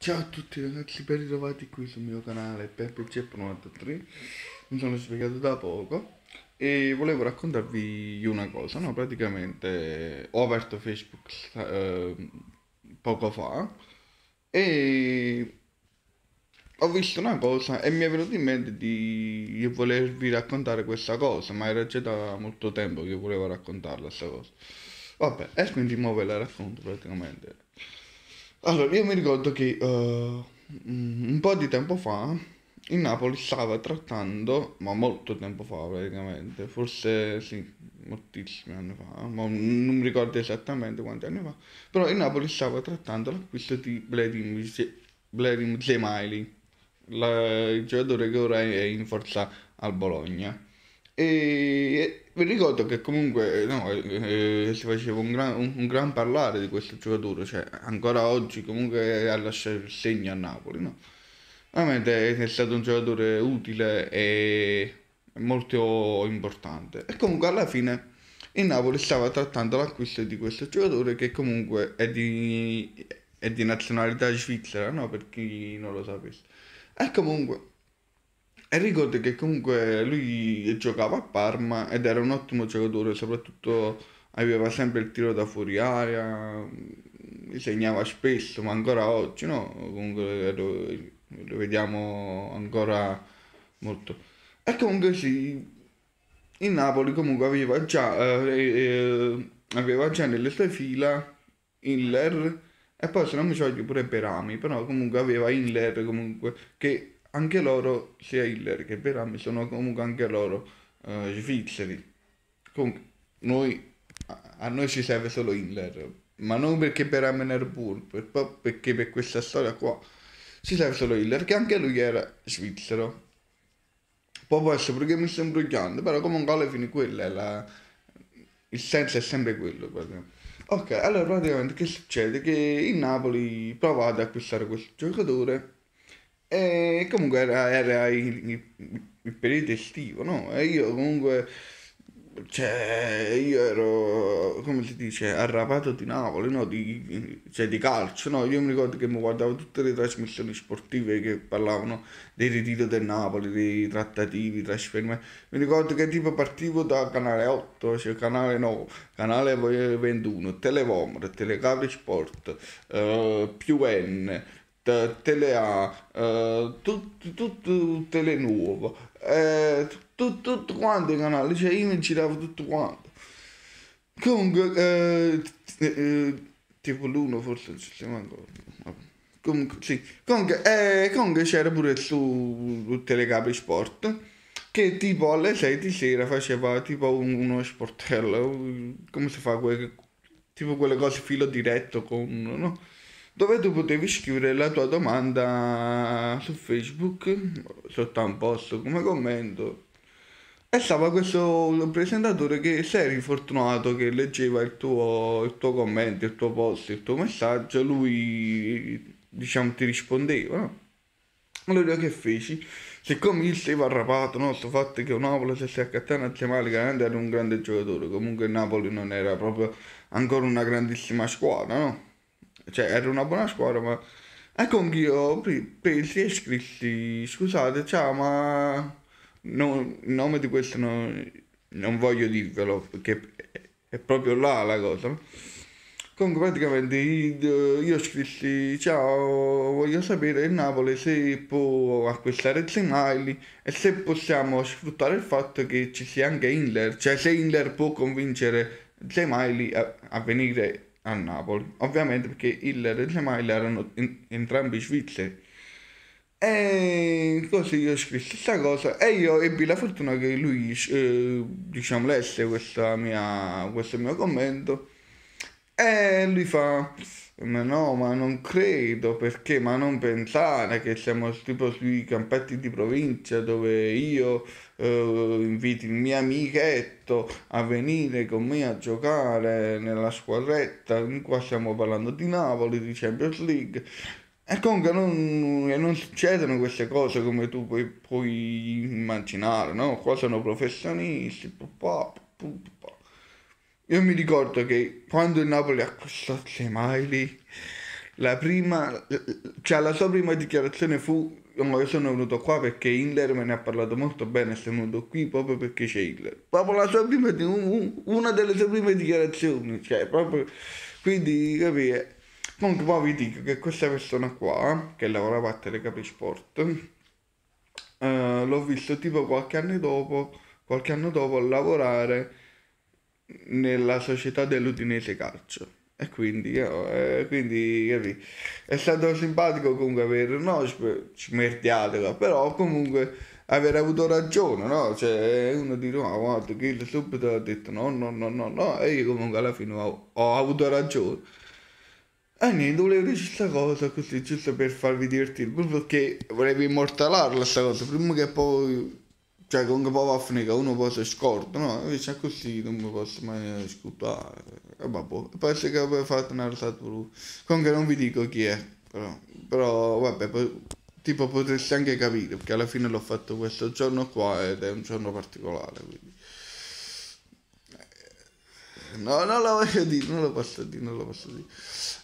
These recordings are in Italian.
Ciao a tutti ragazzi, ben ritrovati qui sul mio canale PeppC93 Mi sono svegliato da poco e volevo raccontarvi una cosa, no? Praticamente ho aperto Facebook eh, poco fa e ho visto una cosa e mi è venuto in mente di volervi raccontare questa cosa, ma era già da molto tempo che volevo raccontarla questa cosa. Vabbè, e quindi ora e la racconto praticamente. Allora, io mi ricordo che uh, un po' di tempo fa il Napoli stava trattando, ma molto tempo fa praticamente, forse sì, moltissimi anni fa, ma non mi ricordo esattamente quanti anni fa, però il Napoli stava trattando l'acquisto di Bledim Zemaili, il giocatore che ora è in forza al Bologna. E vi ricordo che comunque no, eh, eh si faceva un gran, un, un gran, parlare di questo giocatore, cioè ancora oggi comunque ha lasciato il segno a Napoli. No? Veramente è stato un giocatore utile e molto importante. E comunque alla fine il Napoli stava trattando l'acquisto di questo giocatore che comunque è di, è di nazionalità svizzera, no? per chi non lo sapesse. E comunque e ricordo che comunque lui giocava a Parma ed era un ottimo giocatore, soprattutto aveva sempre il tiro da fuori aria, segnava spesso, ma ancora oggi no, comunque lo, lo vediamo ancora molto. E comunque sì, il Napoli comunque aveva già, eh, eh, aveva già nelle sue fila Hiller e poi se non mi sbaglio pure Perami, però comunque aveva Hiller comunque che anche loro, sia Hillary che Berami, sono comunque anche loro uh, svizzeri. Comunque, noi, a, a noi ci serve solo Hitler, ma non perché Berami era burro, per, perché per questa storia qua ci serve solo Hitler, che anche lui era svizzero. Poi può essere perché mi sto imbrogliando, però comunque alla fine quella è la... il senso è sempre quello. Praticamente. Ok, allora praticamente che succede? Che il Napoli prova ad acquistare questo giocatore e comunque era, era il, il, il, periodo estivo, no? E io comunque, cioè, io ero, come si dice, arrapato di Napoli, no? Di, cioè, di calcio, no? Io mi ricordo che mi guardavo tutte le trasmissioni sportive che parlavano del ritiro del Napoli, dei trattativi, trasferimenti. Mi ricordo che tipo partivo da canale 8, cioè canale 9, canale 21, Televomre, Telecapri Sport, eh, più N Telea, eh, tutte tut, tut, le tutti quanti i canali, cioè io mi giravo tutto quanto. Comunque, eh, eh, eh, tipo l'uno forse non ci stiamo ancora. Comunque, sì. comunque, eh, comunque c'era pure su Telecapri Sport che tipo alle 6 di sera faceva tipo uno sportello, come si fa, que- tipo quelle cose filo diretto con... No? dove tu potevi scrivere la tua domanda su Facebook, sotto a un post come commento. E stava questo presentatore che se eri fortunato che leggeva il tuo, il tuo commento, il tuo post, il tuo messaggio, lui diciamo ti rispondeva. No? Allora che feci? Siccome il stavo arrapato, no? Sto fatto che Napoli se si accattava nazionale grande era un grande giocatore, comunque il Napoli non era proprio ancora una grandissima squadra, no? cioè era una buona scuola, ma ecco eh, anch'io oh, presi e scritti, scusate, ciao, ma no, il nome di questo non, non voglio dirvelo, perché è proprio là la cosa. Comunque praticamente io scrissi ciao, voglio sapere il Napoli se può acquistare Zemaili e se possiamo sfruttare il fatto che ci sia anche Inler, cioè se Inler può convincere Zemaili a, a venire a Napoli, ovviamente perché il e Mail erano in, entrambi svizzeri. E così io scrissi questa cosa e io ebbi la fortuna che lui, eh, diciamo, lesse questa mia, questo mio commento e eh, lui fa, ma no, ma non credo, perché, ma non pensare che siamo tipo sui campetti di provincia dove io eh, invito il mio amichetto a venire con me a giocare nella squadretta, qua stiamo parlando di Napoli, di Champions League. E comunque non, non succedono queste cose come tu puoi, puoi immaginare, no? Qua sono professionisti, pop, pop, pop. Io mi ricordo che quando il Napoli acquistò Semaili, la prima, cioè la sua prima dichiarazione fu io sono venuto qua perché Hitler me ne ha parlato molto bene, sono venuto qui proprio perché c'è Hitler. Proprio la sua prima, una delle sue prime dichiarazioni, cioè proprio, quindi capire. Comunque poi vi dico che questa persona qua, che lavorava a Telecapi Sport, eh, l'ho visto tipo qualche anno dopo, qualche anno dopo lavorare nella società dell'Udinese Calcio. E quindi, eh, quindi capì? è stato simpatico comunque aver, no, smertiatela, però comunque aver avuto ragione, no? Cioè uno di ma oh, guarda, Kill subito ha detto no, no, no, no, no, e io comunque alla fine ho, ho avuto ragione. E niente, volevo dire questa cosa così, giusto per farvi divertire, proprio perché volevo immortalarla questa cosa, prima che poi cioè con si può finire uno può essere scorto, no? Invece è così, non mi posso mai discutare. E eh, vabbè, boh, penso che abbia fatto una rosa blu. Comunque non vi dico chi è, però, però vabbè, poi, tipo potreste anche capire, perché alla fine l'ho fatto questo giorno qua ed è un giorno particolare, quindi... Eh, no, non lo voglio dire, non lo posso dire, non lo posso dire.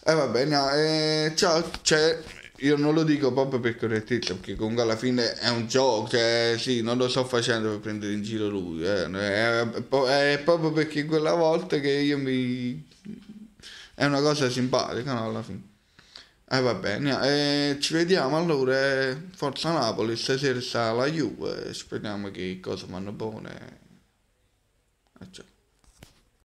E eh, vabbè, no, eh, ciao, c'è... Io non lo dico proprio per correttezza, perché comunque alla fine è un gioco, cioè sì, non lo sto facendo per prendere in giro lui, eh. è, è, proprio perché quella volta che io mi... è una cosa simpatica, no, alla fine. Eh va bene, eh, ci vediamo allora, eh, Forza Napoli, stasera sta la Juve, speriamo che cose vanno buone. Eh, ciao.